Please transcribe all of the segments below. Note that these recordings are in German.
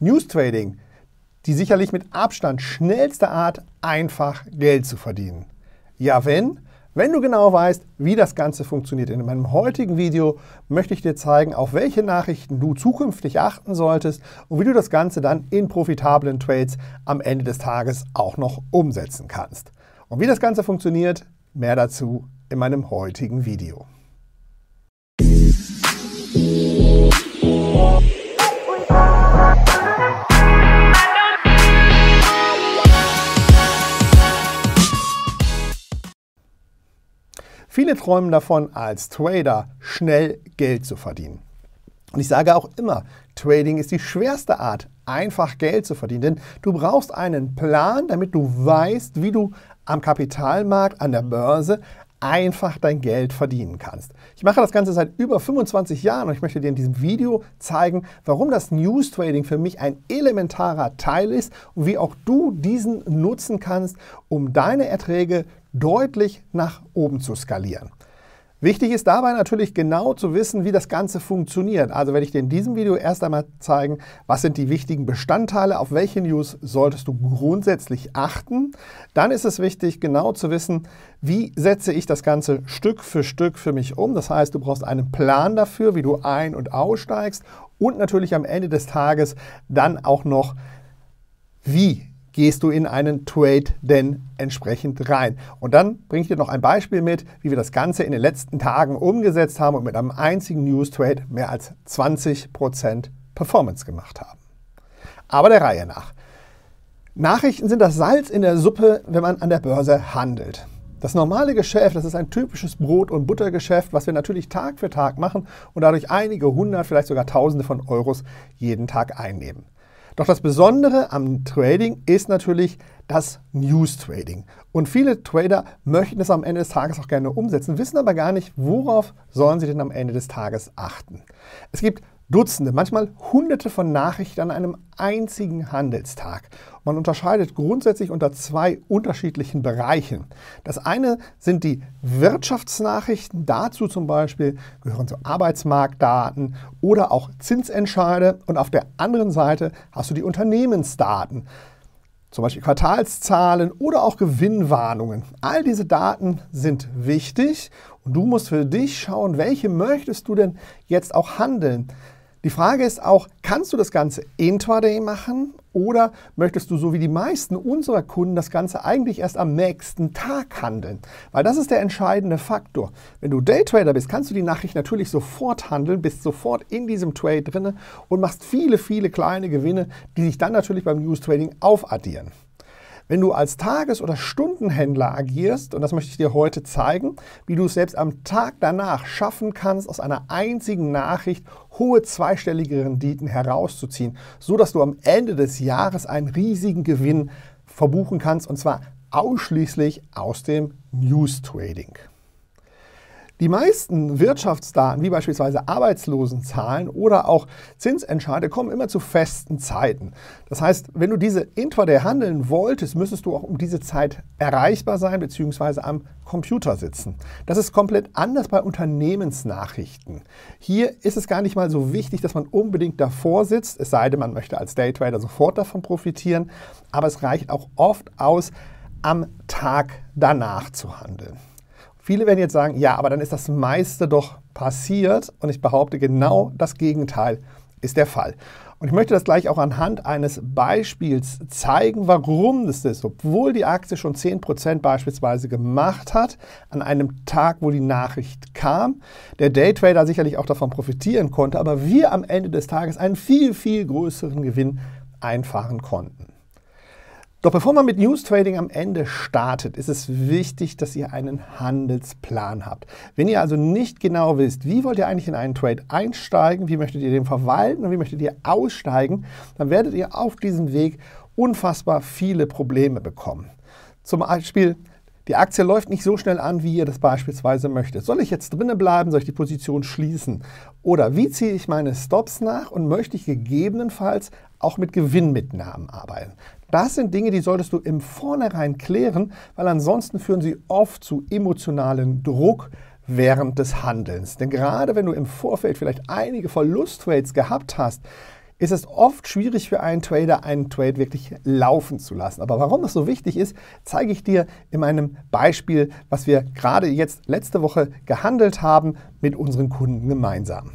News Trading, die sicherlich mit Abstand schnellste Art, einfach Geld zu verdienen. Ja, wenn? Wenn du genau weißt, wie das Ganze funktioniert. In meinem heutigen Video möchte ich dir zeigen, auf welche Nachrichten du zukünftig achten solltest und wie du das Ganze dann in profitablen Trades am Ende des Tages auch noch umsetzen kannst. Und wie das Ganze funktioniert, mehr dazu in meinem heutigen Video. Viele träumen davon, als Trader schnell Geld zu verdienen. Und ich sage auch immer, Trading ist die schwerste Art, einfach Geld zu verdienen. Denn du brauchst einen Plan, damit du weißt, wie du am Kapitalmarkt, an der Börse einfach dein Geld verdienen kannst. Ich mache das Ganze seit über 25 Jahren und ich möchte dir in diesem Video zeigen, warum das News Trading für mich ein elementarer Teil ist und wie auch du diesen nutzen kannst, um deine Erträge deutlich nach oben zu skalieren. Wichtig ist dabei natürlich genau zu wissen, wie das Ganze funktioniert. Also werde ich dir in diesem Video erst einmal zeigen, was sind die wichtigen Bestandteile, auf welche News solltest du grundsätzlich achten. Dann ist es wichtig, genau zu wissen, wie setze ich das Ganze Stück für Stück für mich um. Das heißt, du brauchst einen Plan dafür, wie du ein- und aussteigst und natürlich am Ende des Tages dann auch noch, wie gehst du in einen Trade denn entsprechend rein. Und dann bringe ich dir noch ein Beispiel mit, wie wir das Ganze in den letzten Tagen umgesetzt haben und mit einem einzigen News Trade mehr als 20% Performance gemacht haben. Aber der Reihe nach. Nachrichten sind das Salz in der Suppe, wenn man an der Börse handelt. Das normale Geschäft, das ist ein typisches Brot- und Buttergeschäft, was wir natürlich Tag für Tag machen und dadurch einige hundert, vielleicht sogar tausende von Euros jeden Tag einnehmen. Doch das Besondere am Trading ist natürlich das News Trading. Und viele Trader möchten es am Ende des Tages auch gerne umsetzen, wissen aber gar nicht, worauf sollen sie denn am Ende des Tages achten. Es gibt Dutzende, manchmal Hunderte von Nachrichten an einem einzigen Handelstag. Man unterscheidet grundsätzlich unter zwei unterschiedlichen Bereichen. Das eine sind die Wirtschaftsnachrichten, dazu zum Beispiel gehören so Arbeitsmarktdaten oder auch Zinsentscheide. Und auf der anderen Seite hast du die Unternehmensdaten zum Beispiel Quartalszahlen oder auch Gewinnwarnungen. All diese Daten sind wichtig und du musst für dich schauen, welche möchtest du denn jetzt auch handeln. Die Frage ist auch, kannst du das Ganze intraday machen oder möchtest du so wie die meisten unserer Kunden das Ganze eigentlich erst am nächsten Tag handeln? Weil das ist der entscheidende Faktor. Wenn du Daytrader bist, kannst du die Nachricht natürlich sofort handeln, bist sofort in diesem Trade drinne und machst viele, viele kleine Gewinne, die sich dann natürlich beim News Trading aufaddieren. Wenn du als Tages- oder Stundenhändler agierst, und das möchte ich dir heute zeigen, wie du es selbst am Tag danach schaffen kannst, aus einer einzigen Nachricht hohe zweistellige Renditen herauszuziehen, so dass du am Ende des Jahres einen riesigen Gewinn verbuchen kannst, und zwar ausschließlich aus dem News Trading. Die meisten Wirtschaftsdaten, wie beispielsweise Arbeitslosenzahlen oder auch Zinsentscheide, kommen immer zu festen Zeiten. Das heißt, wenn du diese intraday handeln wolltest, müsstest du auch um diese Zeit erreichbar sein bzw. am Computer sitzen. Das ist komplett anders bei Unternehmensnachrichten. Hier ist es gar nicht mal so wichtig, dass man unbedingt davor sitzt, es sei denn, man möchte als Daytrader sofort davon profitieren, aber es reicht auch oft aus, am Tag danach zu handeln. Viele werden jetzt sagen, ja, aber dann ist das meiste doch passiert und ich behaupte, genau das Gegenteil ist der Fall. Und ich möchte das gleich auch anhand eines Beispiels zeigen, warum das ist. Obwohl die Aktie schon 10% beispielsweise gemacht hat, an einem Tag, wo die Nachricht kam, der Daytrader sicherlich auch davon profitieren konnte, aber wir am Ende des Tages einen viel, viel größeren Gewinn einfahren konnten. Doch bevor man mit News Trading am Ende startet, ist es wichtig, dass ihr einen Handelsplan habt. Wenn ihr also nicht genau wisst, wie wollt ihr eigentlich in einen Trade einsteigen, wie möchtet ihr den verwalten und wie möchtet ihr aussteigen, dann werdet ihr auf diesem Weg unfassbar viele Probleme bekommen. Zum Beispiel die Aktie läuft nicht so schnell an, wie ihr das beispielsweise möchtet. Soll ich jetzt drinnen bleiben? Soll ich die Position schließen? Oder wie ziehe ich meine Stops nach und möchte ich gegebenenfalls auch mit Gewinnmitnahmen arbeiten? Das sind Dinge, die solltest du im Vornherein klären, weil ansonsten führen sie oft zu emotionalen Druck, während des Handelns. Denn gerade wenn du im Vorfeld vielleicht einige Verlustrates gehabt hast, ist es oft schwierig für einen Trader, einen Trade wirklich laufen zu lassen. Aber warum das so wichtig ist, zeige ich dir in meinem Beispiel, was wir gerade jetzt letzte Woche gehandelt haben mit unseren Kunden gemeinsam.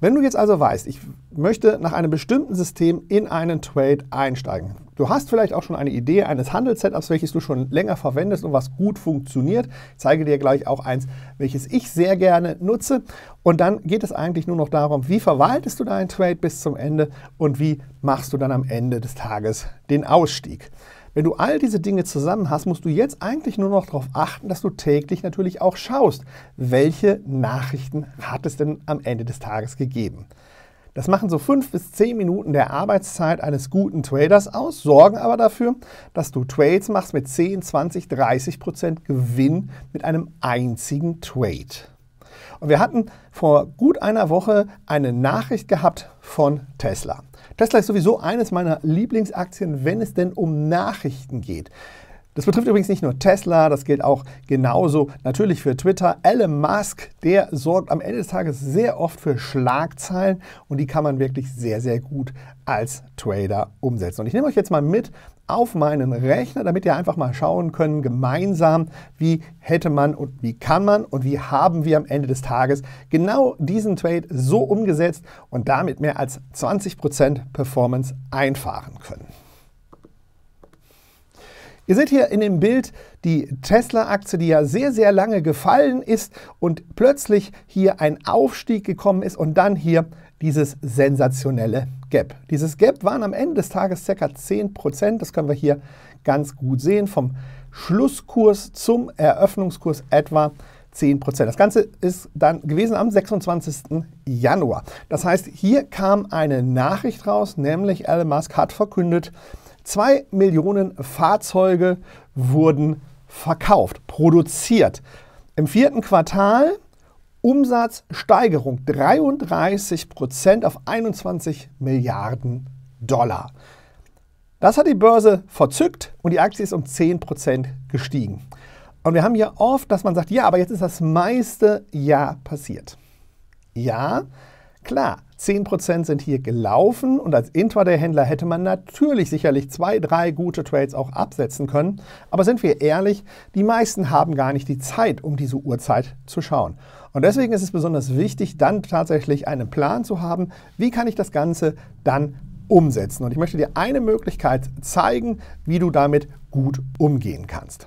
Wenn du jetzt also weißt, ich möchte nach einem bestimmten System in einen Trade einsteigen, du hast vielleicht auch schon eine Idee eines Handelssetups, welches du schon länger verwendest und was gut funktioniert. Ich zeige dir gleich auch eins, welches ich sehr gerne nutze. Und dann geht es eigentlich nur noch darum, wie verwaltest du deinen Trade bis zum Ende und wie machst du dann am Ende des Tages den Ausstieg. Wenn du all diese Dinge zusammen hast, musst du jetzt eigentlich nur noch darauf achten, dass du täglich natürlich auch schaust, welche Nachrichten hat es denn am Ende des Tages gegeben. Das machen so fünf bis zehn Minuten der Arbeitszeit eines guten Traders aus, sorgen aber dafür, dass du Trades machst mit 10, 20, 30 Prozent Gewinn mit einem einzigen Trade. Und wir hatten vor gut einer Woche eine Nachricht gehabt von Tesla. Tesla ist sowieso eines meiner Lieblingsaktien, wenn es denn um Nachrichten geht. Das betrifft übrigens nicht nur Tesla, das gilt auch genauso natürlich für Twitter. Elon Musk, der sorgt am Ende des Tages sehr oft für Schlagzeilen und die kann man wirklich sehr, sehr gut als Trader umsetzen. Und ich nehme euch jetzt mal mit auf meinen Rechner, damit ihr einfach mal schauen können, gemeinsam, wie hätte man und wie kann man und wie haben wir am Ende des Tages genau diesen Trade so umgesetzt und damit mehr als 20% Performance einfahren können. Ihr seht hier in dem Bild die Tesla-Aktie, die ja sehr, sehr lange gefallen ist und plötzlich hier ein Aufstieg gekommen ist und dann hier dieses sensationelle Gap. Dieses Gap waren am Ende des Tages ca. 10%. Das können wir hier ganz gut sehen. Vom Schlusskurs zum Eröffnungskurs etwa 10%. Das Ganze ist dann gewesen am 26. Januar. Das heißt, hier kam eine Nachricht raus, nämlich Elon Musk hat verkündet, Zwei Millionen Fahrzeuge wurden verkauft, produziert. Im vierten Quartal Umsatzsteigerung 33 Prozent auf 21 Milliarden Dollar. Das hat die Börse verzückt und die Aktie ist um 10 Prozent gestiegen. Und wir haben hier oft, dass man sagt, ja, aber jetzt ist das meiste Jahr passiert. Ja, klar, 10% sind hier gelaufen und als Intraday-Händler hätte man natürlich sicherlich zwei, drei gute Trades auch absetzen können. Aber sind wir ehrlich, die meisten haben gar nicht die Zeit, um diese Uhrzeit zu schauen. Und deswegen ist es besonders wichtig, dann tatsächlich einen Plan zu haben, wie kann ich das Ganze dann umsetzen. Und ich möchte dir eine Möglichkeit zeigen, wie du damit gut umgehen kannst.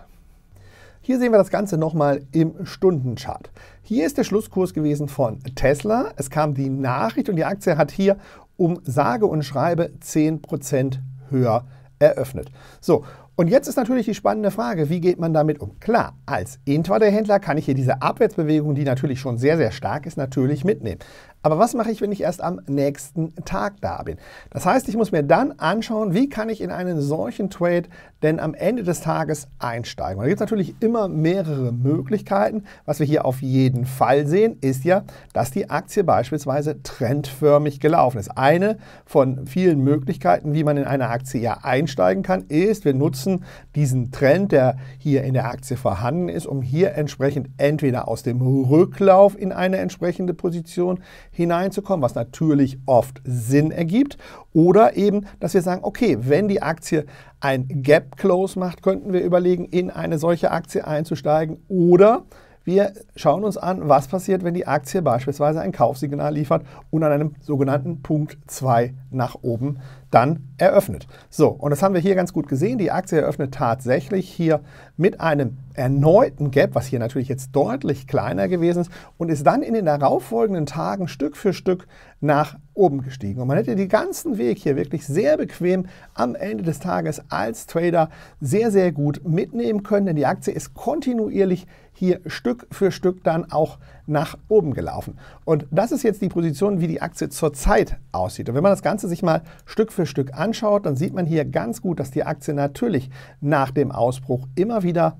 Hier sehen wir das Ganze nochmal im Stundenchart. Hier ist der Schlusskurs gewesen von Tesla. Es kam die Nachricht und die Aktie hat hier um sage und schreibe 10% höher eröffnet. So, und jetzt ist natürlich die spannende Frage, wie geht man damit um? Klar, als Intraday-Händler kann ich hier diese Abwärtsbewegung, die natürlich schon sehr, sehr stark ist, natürlich mitnehmen. Aber was mache ich, wenn ich erst am nächsten Tag da bin? Das heißt, ich muss mir dann anschauen, wie kann ich in einen solchen Trade denn am Ende des Tages einsteigen. Und da gibt es natürlich immer mehrere Möglichkeiten. Was wir hier auf jeden Fall sehen, ist ja, dass die Aktie beispielsweise trendförmig gelaufen ist. Eine von vielen Möglichkeiten, wie man in eine Aktie ja einsteigen kann, ist, wir nutzen diesen Trend, der hier in der Aktie vorhanden ist, um hier entsprechend entweder aus dem Rücklauf in eine entsprechende Position hineinzukommen, was natürlich oft Sinn ergibt. Oder eben, dass wir sagen, okay, wenn die Aktie ein Gap Close macht, könnten wir überlegen, in eine solche Aktie einzusteigen. Oder wir schauen uns an, was passiert, wenn die Aktie beispielsweise ein Kaufsignal liefert und an einem sogenannten Punkt 2 nach oben dann eröffnet. So, und das haben wir hier ganz gut gesehen. Die Aktie eröffnet tatsächlich hier mit einem erneuten Gap, was hier natürlich jetzt deutlich kleiner gewesen ist, und ist dann in den darauffolgenden Tagen Stück für Stück nach oben gestiegen. Und man hätte den ganzen Weg hier wirklich sehr bequem am Ende des Tages als Trader sehr, sehr gut mitnehmen können, denn die Aktie ist kontinuierlich hier Stück für Stück dann auch nach oben gelaufen. Und das ist jetzt die Position, wie die Aktie zurzeit aussieht. Und wenn man das Ganze sich mal Stück für Stück anschaut, dann sieht man hier ganz gut, dass die Aktie natürlich nach dem Ausbruch immer wieder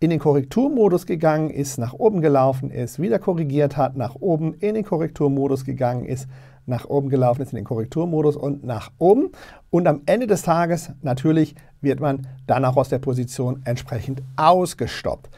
in den Korrekturmodus gegangen ist, nach oben gelaufen ist, wieder korrigiert hat, nach oben in den Korrekturmodus gegangen ist, nach oben gelaufen ist in den Korrekturmodus und nach oben. Und am Ende des Tages natürlich wird man dann auch aus der Position entsprechend ausgestoppt.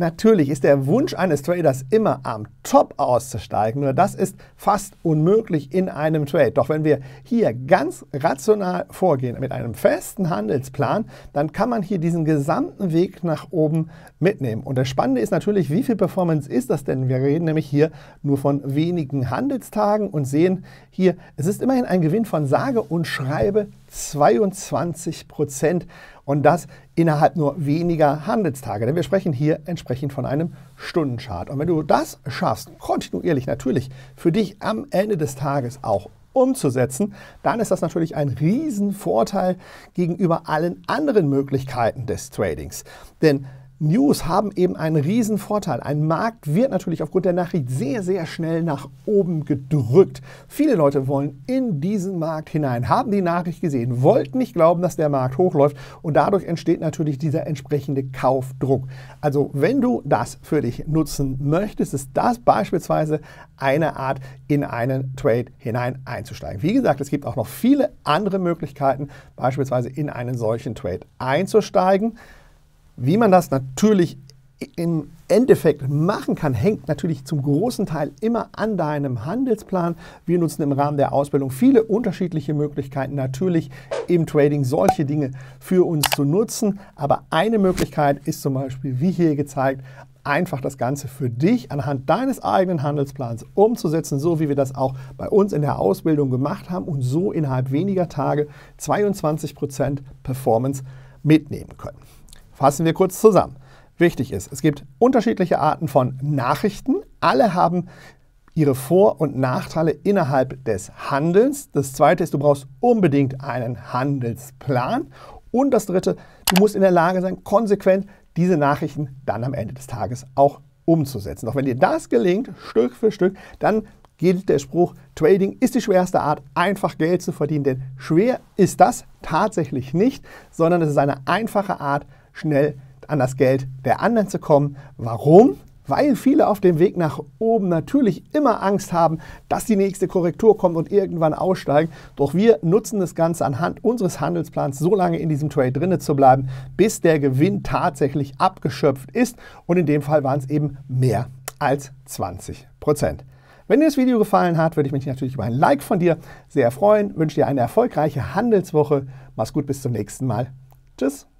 Natürlich ist der Wunsch eines Traders immer am Top auszusteigen, nur das ist fast unmöglich in einem Trade. Doch wenn wir hier ganz rational vorgehen mit einem festen Handelsplan, dann kann man hier diesen gesamten Weg nach oben mitnehmen. Und das Spannende ist natürlich, wie viel Performance ist das denn? Wir reden nämlich hier nur von wenigen Handelstagen und sehen hier, es ist immerhin ein Gewinn von sage und schreibe 22 Prozent und das innerhalb nur weniger Handelstage. Denn wir sprechen hier entsprechend von einem Stundenchart. Und wenn du das schaffst, kontinuierlich natürlich für dich am Ende des Tages auch umzusetzen, dann ist das natürlich ein Riesenvorteil gegenüber allen anderen Möglichkeiten des Tradings. Denn News haben eben einen riesen Vorteil. Ein Markt wird natürlich aufgrund der Nachricht sehr, sehr schnell nach oben gedrückt. Viele Leute wollen in diesen Markt hinein, haben die Nachricht gesehen, wollten nicht glauben, dass der Markt hochläuft und dadurch entsteht natürlich dieser entsprechende Kaufdruck. Also wenn du das für dich nutzen möchtest, ist das beispielsweise eine Art, in einen Trade hinein einzusteigen. Wie gesagt, es gibt auch noch viele andere Möglichkeiten, beispielsweise in einen solchen Trade einzusteigen. Wie man das natürlich im Endeffekt machen kann, hängt natürlich zum großen Teil immer an deinem Handelsplan. Wir nutzen im Rahmen der Ausbildung viele unterschiedliche Möglichkeiten, natürlich im Trading solche Dinge für uns zu nutzen. Aber eine Möglichkeit ist zum Beispiel, wie hier gezeigt, einfach das Ganze für dich anhand deines eigenen Handelsplans umzusetzen, so wie wir das auch bei uns in der Ausbildung gemacht haben und so innerhalb weniger Tage 22% Performance mitnehmen können. Fassen wir kurz zusammen. Wichtig ist, es gibt unterschiedliche Arten von Nachrichten. Alle haben ihre Vor- und Nachteile innerhalb des Handelns. Das zweite ist, du brauchst unbedingt einen Handelsplan. Und das dritte, du musst in der Lage sein, konsequent diese Nachrichten dann am Ende des Tages auch umzusetzen. Doch wenn dir das gelingt, Stück für Stück, dann gilt der Spruch, Trading ist die schwerste Art, einfach Geld zu verdienen. Denn schwer ist das tatsächlich nicht, sondern es ist eine einfache Art, schnell an das Geld der anderen zu kommen. Warum? Weil viele auf dem Weg nach oben natürlich immer Angst haben, dass die nächste Korrektur kommt und irgendwann aussteigen. Doch wir nutzen das Ganze anhand unseres Handelsplans, so lange in diesem Trade drinne zu bleiben, bis der Gewinn tatsächlich abgeschöpft ist. Und in dem Fall waren es eben mehr als 20 Prozent. Wenn dir das Video gefallen hat, würde ich mich natürlich über ein Like von dir sehr freuen. Wünsche dir eine erfolgreiche Handelswoche. Mach's gut, bis zum nächsten Mal. Tschüss.